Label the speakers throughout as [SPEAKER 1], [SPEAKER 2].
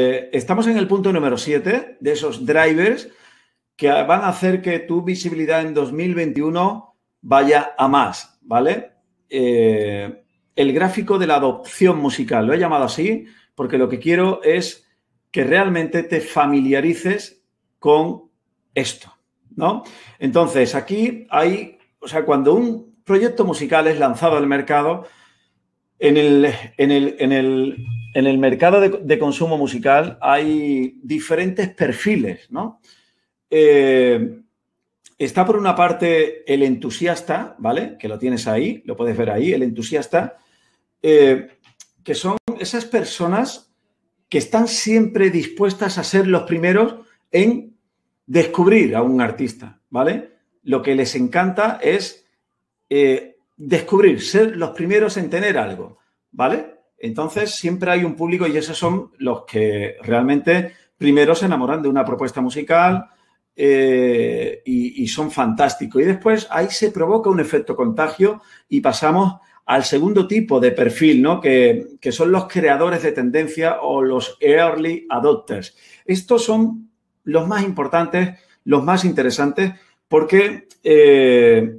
[SPEAKER 1] Eh, estamos en el punto número 7 de esos drivers que van a hacer que tu visibilidad en 2021 vaya a más, ¿vale? Eh, el gráfico de la adopción musical, lo he llamado así, porque lo que quiero es que realmente te familiarices con esto, ¿no? Entonces, aquí hay, o sea, cuando un proyecto musical es lanzado al mercado, en el, en el, mercado de, consumo musical hay diferentes perfiles, ¿no? Eh, está por una parte el entusiasta, ¿vale? Que lo tienes ahí, lo puedes ver ahí, el entusiasta, eh, que son esas personas que están siempre dispuestas a ser los primeros en descubrir a un artista, ¿vale? Lo que les encanta es eh, descubrir, ser los primeros en tener algo, ¿vale? Entonces siempre hay un público y esos son los que realmente primero se enamoran de una propuesta musical eh, y, son fantásticos. Y después ahí se provoca un efecto contagio y pasamos al segundo tipo de perfil, ¿no? Que, son los creadores de tendencia o los early adopters. Estos son los más importantes, los más interesantes, porque eh,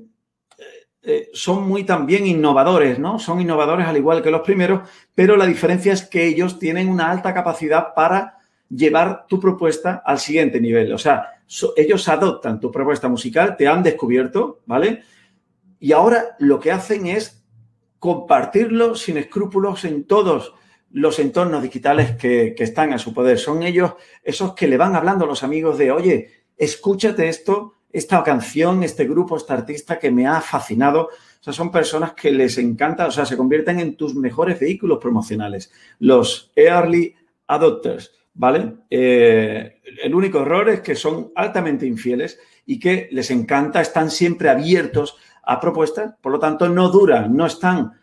[SPEAKER 1] eh, son muy también innovadores, ¿no? Son innovadores al igual que los primeros, pero la diferencia es que ellos tienen una alta capacidad para llevar tu propuesta al siguiente nivel. O sea, ellos adoptan tu propuesta musical, te han descubierto, ¿vale? Y ahora lo que hacen es compartirlo sin escrúpulos en todos los entornos digitales que, que están a su poder. Son ellos esos que le van hablando a los amigos de, oye, escúchate esto, esta canción, este grupo, este artista que me ha fascinado. O son personas que les encanta, o sea, se convierten en tus mejores vehículos promocionales, los early adopters, ¿vale? Eh, el único error es que son altamente infieles y que les encanta, están siempre abiertos a propuestas, por lo tanto, no duran, no están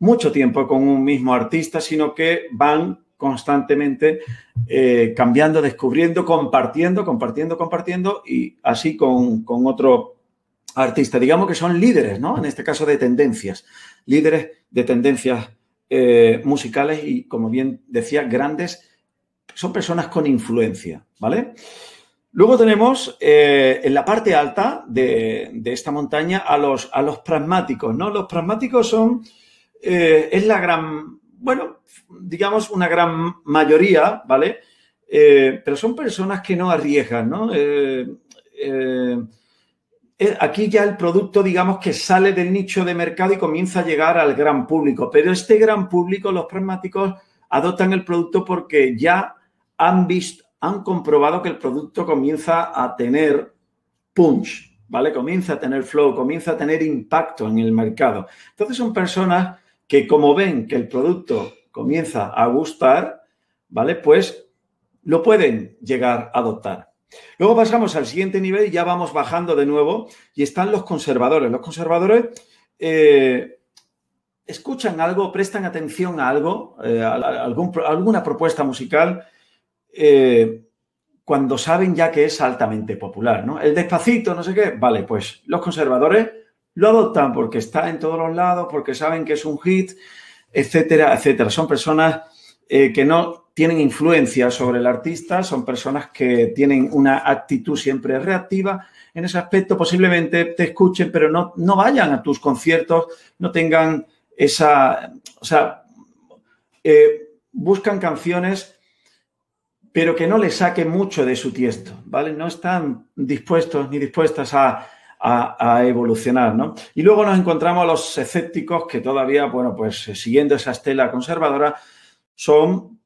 [SPEAKER 1] mucho tiempo con un mismo artista, sino que van constantemente eh, cambiando, descubriendo, compartiendo, compartiendo, compartiendo y así con, otro artista. Digamos que son líderes, ¿no? En este caso de tendencias, líderes de tendencias eh, musicales y, como bien decía, grandes, son personas con influencia, ¿vale? Luego tenemos eh, en la parte alta de, esta montaña a los, a los pragmáticos, ¿no? Los pragmáticos son, es la gran bueno, digamos una gran mayoría, ¿vale? Eh, pero son personas que no arriesgan, ¿no? Eh, eh, aquí ya el producto, digamos, que sale del nicho de mercado y comienza a llegar al gran público, pero este gran público, los pragmáticos, adoptan el producto porque ya han visto, han comprobado que el producto comienza a tener punch, ¿vale? Comienza a tener flow, comienza a tener impacto en el mercado. Entonces son personas que como ven que el producto comienza a gustar, ¿vale? Pues lo pueden llegar a adoptar. Luego pasamos al siguiente nivel y ya vamos bajando de nuevo y están los conservadores. Los conservadores eh, escuchan algo, prestan atención a algo, eh, a, alguna propuesta musical eh, cuando saben ya que es altamente popular, ¿no? El despacito, no sé qué, vale, pues los conservadores lo adoptan porque está en todos los lados, porque saben que es un hit, etcétera, etcétera. Son personas eh, que no tienen influencia sobre el artista, son personas que tienen una actitud siempre reactiva en ese aspecto. Posiblemente te escuchen, pero no, no vayan a tus conciertos, no tengan esa, o sea, eh, buscan canciones pero que no les saquen mucho de su tiesto, ¿vale? No están dispuestos ni dispuestas a, a, evolucionar, ¿no? Y luego nos encontramos a los escépticos que todavía, bueno, pues eh, siguiendo esa estela conservadora, son,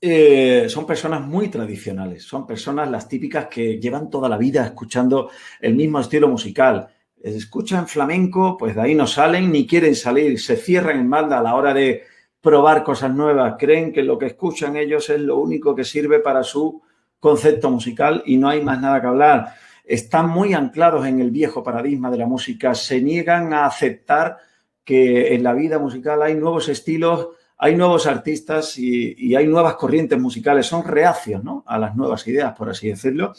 [SPEAKER 1] eh, son personas muy tradicionales, son personas las típicas que llevan toda la vida escuchando el mismo estilo musical. Escuchan flamenco, pues de ahí no salen ni quieren salir, se cierran en banda a la hora de probar cosas nuevas, creen que lo que escuchan ellos es lo único que sirve para su concepto musical y no hay más nada que hablar están muy anclados en el viejo paradigma de la música, se niegan a aceptar que en la vida musical hay nuevos estilos, hay nuevos artistas y, hay nuevas corrientes musicales, son reacios a las nuevas ideas, por así decirlo.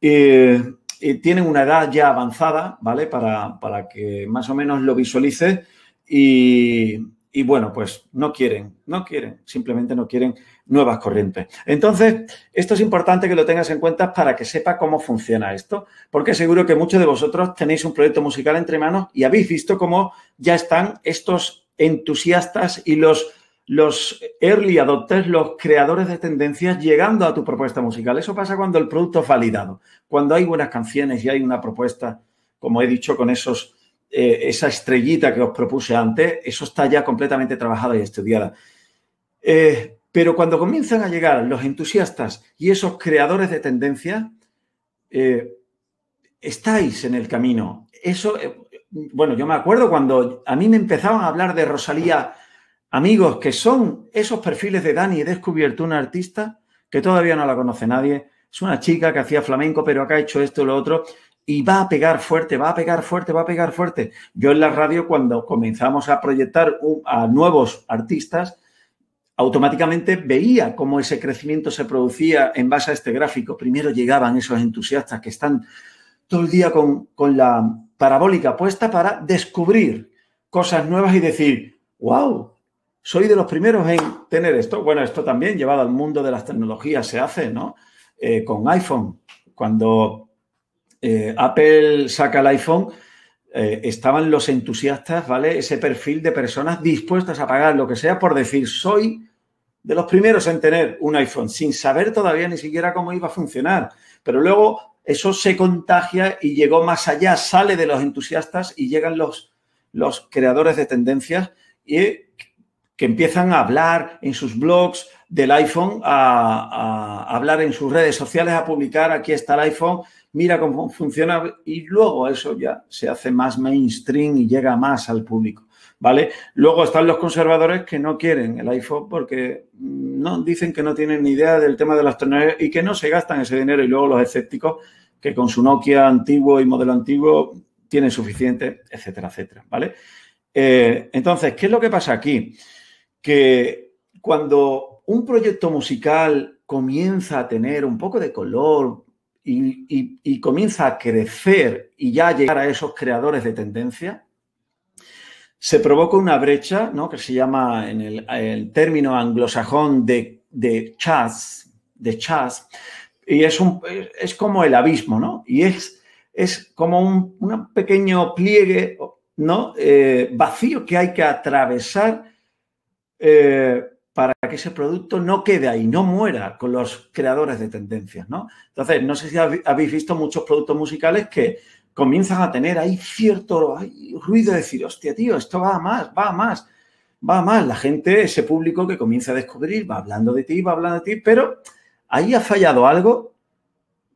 [SPEAKER 1] tienen una edad ya avanzada, ¿vale? Para, que más o menos lo visualice Y, y bueno, pues no quieren, no quieren, simplemente no quieren nuevas corrientes. Entonces, esto es importante que lo tengas en cuenta para que sepa cómo funciona esto, porque seguro que muchos de vosotros tenéis un proyecto musical entre manos y habéis visto cómo ya están estos entusiastas y los, los early adopters, los creadores de tendencias llegando a tu propuesta musical. Eso pasa cuando el producto es validado, cuando hay buenas canciones y hay una propuesta, como he dicho, con esos eh, esa estrellita que os propuse antes, eso está ya completamente trabajado y estudiada. Eh, pero cuando comienzan a llegar los entusiastas y esos creadores de tendencia, eh, estáis en el camino. Eso, bueno, yo me acuerdo cuando a mí me empezaban a hablar de Rosalía, amigos, que son esos perfiles de Dani. He descubierto una artista que todavía no la conoce nadie. Es una chica que hacía flamenco, pero acá ha hecho esto y lo otro y va a pegar fuerte, va a pegar fuerte, va a pegar fuerte. Yo en la radio, cuando comenzamos a proyectar uh, a nuevos artistas, automáticamente veía cómo ese crecimiento se producía en base a este gráfico. Primero llegaban esos entusiastas que están todo el día con, la parabólica puesta para descubrir cosas nuevas y decir, wow, soy de los primeros en tener esto. Bueno, esto también llevado al mundo de las tecnologías se hace, ¿no? Eh, con iPhone, cuando eh, Apple saca el iPhone, eh, estaban los entusiastas, ¿vale? Ese perfil de personas dispuestas a pagar lo que sea por decir, soy de los primeros en tener un iPhone, sin saber todavía ni siquiera cómo iba a funcionar. Pero luego eso se contagia y llegó más allá, sale de los entusiastas y llegan los, los creadores de tendencias y que empiezan a hablar en sus blogs del iPhone, a hablar en sus redes sociales, a publicar, aquí está el iPhone, mira cómo funciona y luego eso ya se hace más mainstream y llega más al público. ¿Vale? Luego están los conservadores que no quieren el iPhone porque mm, no dicen que no tienen ni idea del tema de las toneladas y que no se gastan ese dinero. Y luego los escépticos que con su Nokia antiguo y modelo antiguo tienen suficiente, etcétera, etcétera. ¿Vale? Eh, entonces, ¿qué es lo que pasa aquí? Que cuando un proyecto musical comienza a tener un poco de color, y, comienza a crecer y ya llegar a esos creadores de tendencia, se provoca una brecha que se llama en el, término anglosajón de, de chas, y es, es como el abismo, Y es, es como un, pequeño pliegue ¿no? Eh, vacío que hay que atravesar eh, para que ese producto no quede ahí, no muera con los creadores de tendencias, ¿no? Entonces, no sé si habéis visto muchos productos musicales que comienzan a tener ahí cierto ruido de decir, hostia, tío, esto va a más, va a más, va a más. La gente, ese público que comienza a descubrir, va hablando de ti, va hablando de ti, pero ahí ha fallado algo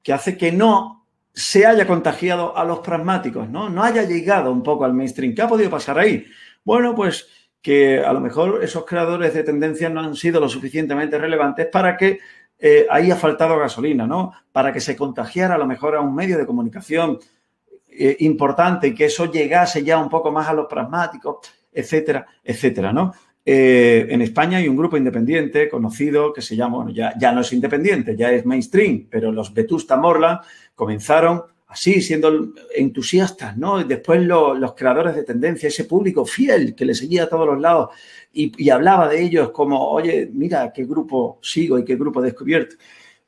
[SPEAKER 1] que hace que no se haya contagiado a los pragmáticos, ¿no? No haya llegado un poco al mainstream. ¿Qué ha podido pasar ahí? Bueno, pues que a lo mejor esos creadores de tendencias no han sido lo suficientemente relevantes para que eh, haya faltado gasolina, ¿no? Para que se contagiara a lo mejor a un medio de comunicación eh, importante y que eso llegase ya un poco más a los pragmáticos, etcétera, etcétera, ¿no? Eh, en España hay un grupo independiente conocido que se llama, bueno, ya, ya no es independiente, ya es mainstream, pero los Vetusta Morla comenzaron así, siendo entusiastas, ¿no? Después los creadores de tendencia, ese público fiel que le seguía a todos los lados y, hablaba de ellos como, oye, mira qué grupo sigo y qué grupo he descubierto.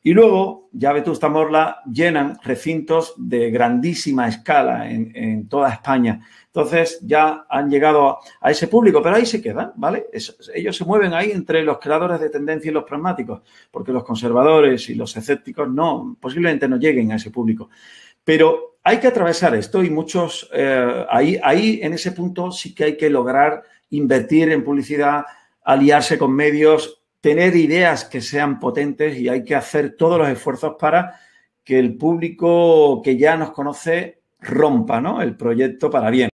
[SPEAKER 1] Y luego, ya Vetusta Morla llenan recintos de grandísima escala en, toda España. Entonces, ya han llegado a, ese público, pero ahí se quedan, ¿vale? ellos se mueven ahí entre los creadores de tendencia y los pragmáticos, porque los conservadores y los escépticos no, posiblemente no lleguen a ese público. Pero hay que atravesar esto y muchos, eh, ahí, ahí en ese punto sí que hay que lograr invertir en publicidad, aliarse con medios, tener ideas que sean potentes y hay que hacer todos los esfuerzos para que el público que ya nos conoce rompa el proyecto para bien.